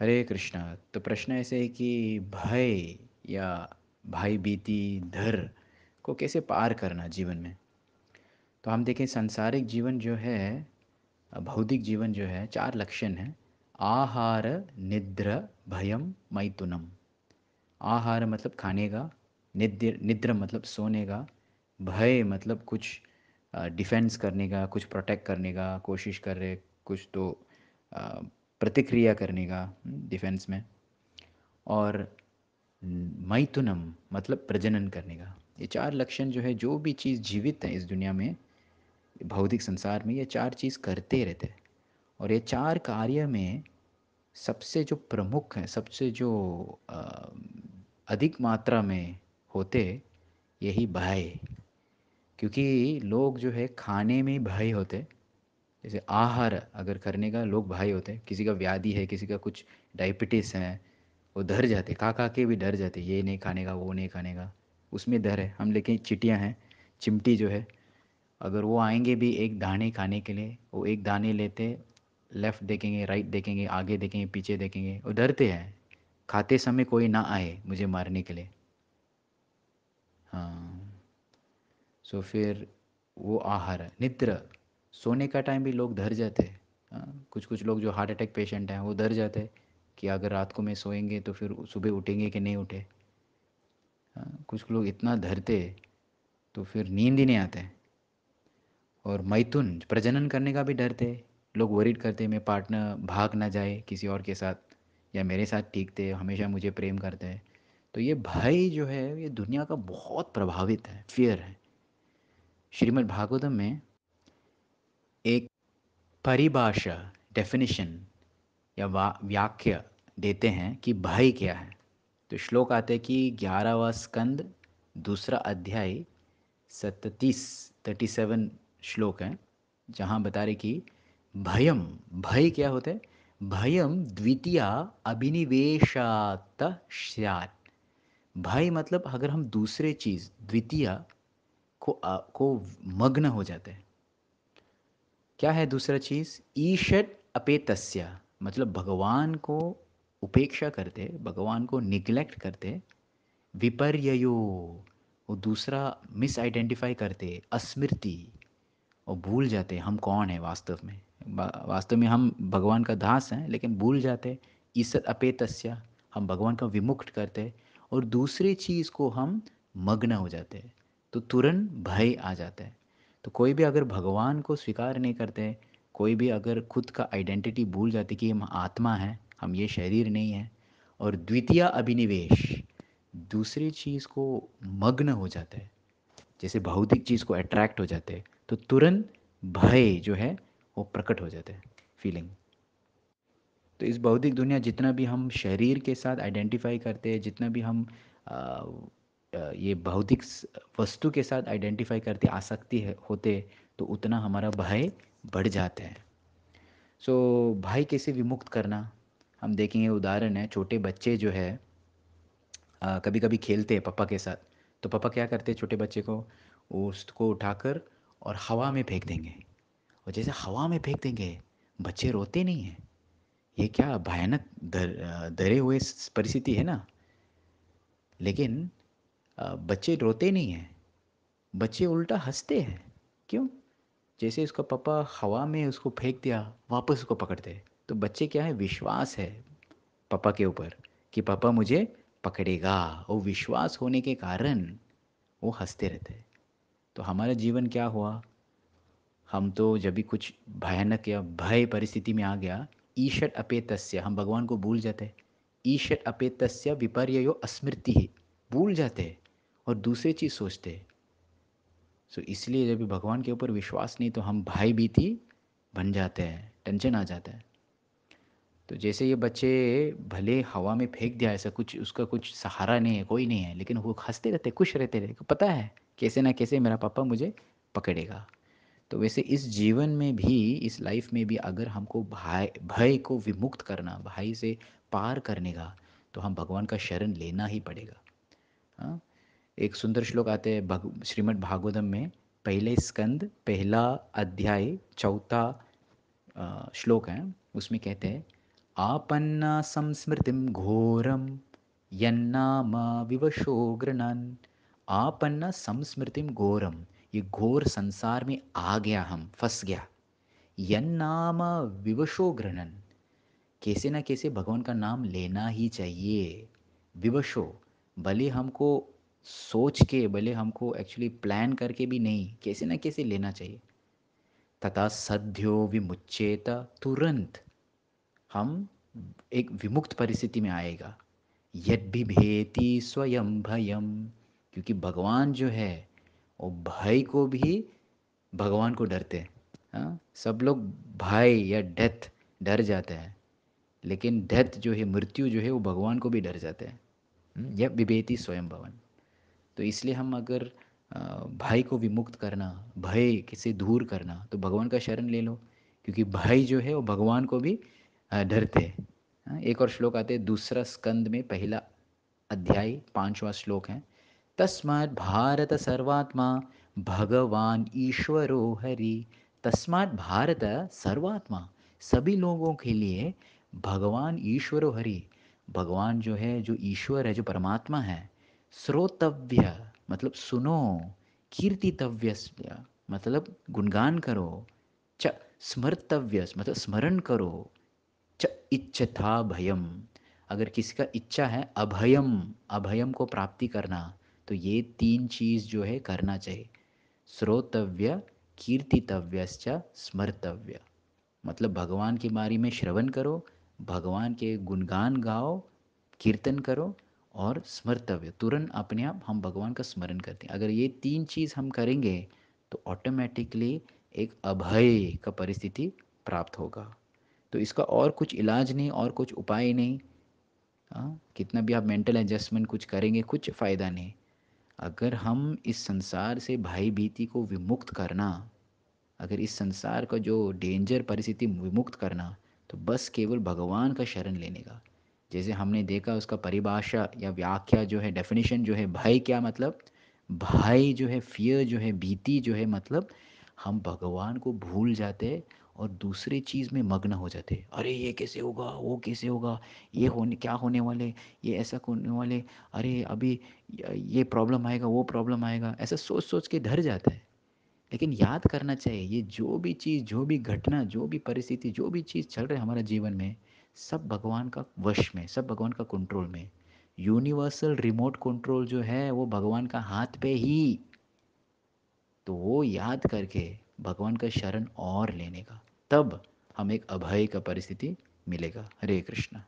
हरे कृष्णा तो प्रश्न ऐसे है कि भय या भाई बीती धर को कैसे पार करना जीवन में तो हम देखें संसारिक जीवन जो है भौतिक जीवन जो है चार लक्षण हैं आहार निद्र भयम मैथुनम आहार मतलब खाने का निद्र निद्र मतलब सोने का भय मतलब कुछ डिफेंस करने का कुछ प्रोटेक्ट करने का कोशिश कर रहे कुछ तो प्रतिक्रिया करने का डिफेंस में और मैथुनम मतलब प्रजनन करने का ये चार लक्षण जो है जो भी चीज़ जीवित है इस दुनिया में भौतिक संसार में ये चार चीज़ करते रहते हैं और ये चार कार्य में सबसे जो प्रमुख है सबसे जो अधिक मात्रा में होते यही भय क्योंकि लोग जो है खाने में भय होते जैसे आहार अगर करने का लोग भाई होते हैं किसी का व्याधि है किसी का कुछ डायबिटीज़ है वो डर जाते का का के भी डर जाते ये नहीं खाने का वो नहीं खाने का उसमें डर है हम लेकिन चिटियाँ हैं चिमटी जो है अगर वो आएंगे भी एक दाने खाने के लिए वो एक दाने लेते लेफ़्ट देखेंगे राइट देखेंगे आगे देखेंगे पीछे देखेंगे वो डरते हैं खाते समय कोई ना आए मुझे मारने के लिए हाँ सो फिर वो आहार निद्रा सोने का टाइम भी लोग धर जाते हैं कुछ कुछ लोग जो हार्ट अटैक पेशेंट हैं वो धर जाते हैं कि अगर रात को मैं सोएंगे तो फिर सुबह उठेंगे कि नहीं उठे कुछ लोग इतना धरते तो फिर नींद ही नहीं आते और मैथुन प्रजनन करने का भी डरते लोग वरीड करते मैं पार्टनर भाग ना जाए किसी और के साथ या मेरे साथ ठीक थे हमेशा मुझे प्रेम करते हैं तो ये भय जो है ये दुनिया का बहुत प्रभावित है फियर है श्रीमद् भागवतम में एक परिभाषा डेफिनेशन या वा व्याख्या देते हैं कि भाई क्या है तो श्लोक आते हैं कि ग्यारहवा स्कंद दूसरा अध्याय सत्तीस थर्टी सेवन श्लोक है जहाँ बता रहे कि भयम भय क्या होता है भयम द्वितीय अभिनिवेशात श्यात भय मतलब अगर हम दूसरे चीज़ द्वितीय को आ, को मग्न हो जाते हैं क्या है दूसरा चीज़ ईशद अपेतस्य मतलब भगवान को उपेक्षा करते भगवान को निग्लेक्ट करते विपर्यो वो दूसरा मिस आइडेंटिफाई करते अस्मृति और भूल जाते हम कौन है वास्तव में वास्तव में हम भगवान का दास हैं लेकिन भूल जाते ईसत अपेतस्या हम भगवान का विमुक्त करते और दूसरी चीज़ को हम मग्न हो जाते तो तुरंत भय आ जाता है तो कोई भी अगर भगवान को स्वीकार नहीं करते कोई भी अगर खुद का आइडेंटिटी भूल जाते कि हम आत्मा हैं हम ये शरीर नहीं है और द्वितीय अभिनिवेश दूसरी चीज़ को मग्न हो जाता है जैसे भौतिक चीज़ को अट्रैक्ट हो जाते हैं तो तुरंत भय जो है वो प्रकट हो जाता है फीलिंग तो इस भौतिक दुनिया जितना भी हम शरीर के साथ आइडेंटिफाई करते हैं जितना भी हम आ, ये भौतिक वस्तु के साथ आइडेंटिफाई करते आसक्ति है होते तो उतना हमारा भय बढ़ जाता है सो so, भय कैसे विमुक्त करना हम देखेंगे उदाहरण है छोटे बच्चे जो है आ, कभी कभी खेलते हैं पापा के साथ तो पापा क्या करते हैं छोटे बच्चे को उसको उठाकर और हवा में फेंक देंगे और जैसे हवा में फेंक देंगे बच्चे रोते नहीं हैं ये क्या भयानक धर दर, हुए परिस्थिति है ना लेकिन बच्चे रोते नहीं हैं बच्चे उल्टा हंसते हैं क्यों जैसे उसका पापा हवा में उसको फेंक दिया वापस उसको पकड़ते तो बच्चे क्या है विश्वास है पापा के ऊपर कि पापा मुझे पकड़ेगा वो विश्वास होने के कारण वो हंसते रहते हैं तो हमारा जीवन क्या हुआ हम तो जब भी कुछ भयानक या भय परिस्थिति में आ गया ईशट अपेतस्य हम भगवान को भूल जाते हैं ईशट अपेतस्य विपर्य अस्मृति भूल जाते हैं और दूसरी चीज़ सोचते हैं सो इसलिए जब भगवान के ऊपर विश्वास नहीं तो हम भाई थी बन जाते हैं टेंशन आ जाता है तो जैसे ये बच्चे भले हवा में फेंक दिया ऐसा कुछ उसका कुछ सहारा नहीं है कोई नहीं है लेकिन वो हंसते रहते खुश रहते रहते पता है कैसे ना कैसे मेरा पापा मुझे पकड़ेगा तो वैसे इस जीवन में भी इस लाइफ में भी अगर हमको भाई भय को विमुक्त करना भाई से पार करने का तो हम भगवान का शरण लेना ही पड़ेगा हाँ एक सुंदर श्लोक आते हैं भग श्रीमद् भागवतम में पहले स्कंद पहला अध्याय चौथा श्लोक है उसमें कहते हैं आपन्ना संस्मृतिम घोरम यन्नाम विवशो गृणन आपन्ना संस्मृति घोरम ये घोर संसार में आ गया हम फंस गया यन्नाम विवशो गृणन कैसे ना कैसे भगवान का नाम लेना ही चाहिए विवशो भले हमको सोच के भले हमको एक्चुअली प्लान करके भी नहीं कैसे ना कैसे लेना चाहिए तथा सद्यो विमुचेता तुरंत हम एक विमुक्त परिस्थिति में आएगा यद भी भेति स्वयं भयम क्योंकि भगवान जो है वो भय को भी भगवान को डरते हैं हाँ सब लोग भय या डेथ डर जाते हैं लेकिन डेथ जो है मृत्यु जो है वो भगवान को भी डर जाते हैं हम्म, यह विभेति स्वयं भवन तो इसलिए हम अगर भाई को विमुक्त करना भय किसे दूर करना तो भगवान का शरण ले लो क्योंकि भय जो है वो भगवान को भी डरते हैं एक और श्लोक आते हैं दूसरा स्कंद में पहला अध्याय पांचवा श्लोक है तस्मात भारत सर्वात्मा भगवान ईश्वरो हरि तस्मात भारत सर्वात्मा सभी लोगों के लिए भगवान ईश्वरो हरि भगवान जो है जो ईश्वर है जो परमात्मा है श्रोतव्य मतलब सुनो कीर्तितव्य मतलब गुणगान करो च स्मर्तव्य मतलब स्मरण करो च इच्छा भयम अगर किसी का इच्छा है अभयम अभयम को प्राप्ति करना तो ये तीन चीज़ जो है करना चाहिए श्रोतव्य कीर्तितव्य स्मर्तव्य मतलब भगवान के बारे में श्रवण करो भगवान के गुणगान गाओ कीर्तन करो और स्मर्तव्य तुरंत अपने आप हम भगवान का स्मरण करते हैं अगर ये तीन चीज़ हम करेंगे तो ऑटोमेटिकली एक अभय का परिस्थिति प्राप्त होगा तो इसका और कुछ इलाज नहीं और कुछ उपाय नहीं आ, हाँ, कितना भी आप मेंटल एडजस्टमेंट कुछ करेंगे कुछ फ़ायदा नहीं अगर हम इस संसार से भाई भीति को विमुक्त करना अगर इस संसार का जो डेंजर परिस्थिति विमुक्त करना तो बस केवल भगवान का शरण लेने का जैसे हमने देखा उसका परिभाषा या व्याख्या जो है डेफिनेशन जो है भय क्या मतलब भय जो है फियर जो है भीति जो है मतलब हम भगवान को भूल जाते और दूसरे चीज़ में मग्न हो जाते अरे ये कैसे होगा वो कैसे होगा ये होने क्या होने वाले ये ऐसा होने वाले अरे अभी ये प्रॉब्लम आएगा वो प्रॉब्लम आएगा ऐसा सोच सोच के डर जाता है लेकिन याद करना चाहिए ये जो भी चीज़ जो भी घटना जो भी परिस्थिति जो भी चीज़ चल रही है हमारे जीवन में सब भगवान का वश में सब भगवान का कंट्रोल में यूनिवर्सल रिमोट कंट्रोल जो है वो भगवान का हाथ पे ही तो वो याद करके भगवान का शरण और लेने का तब हम एक अभय का परिस्थिति मिलेगा हरे कृष्णा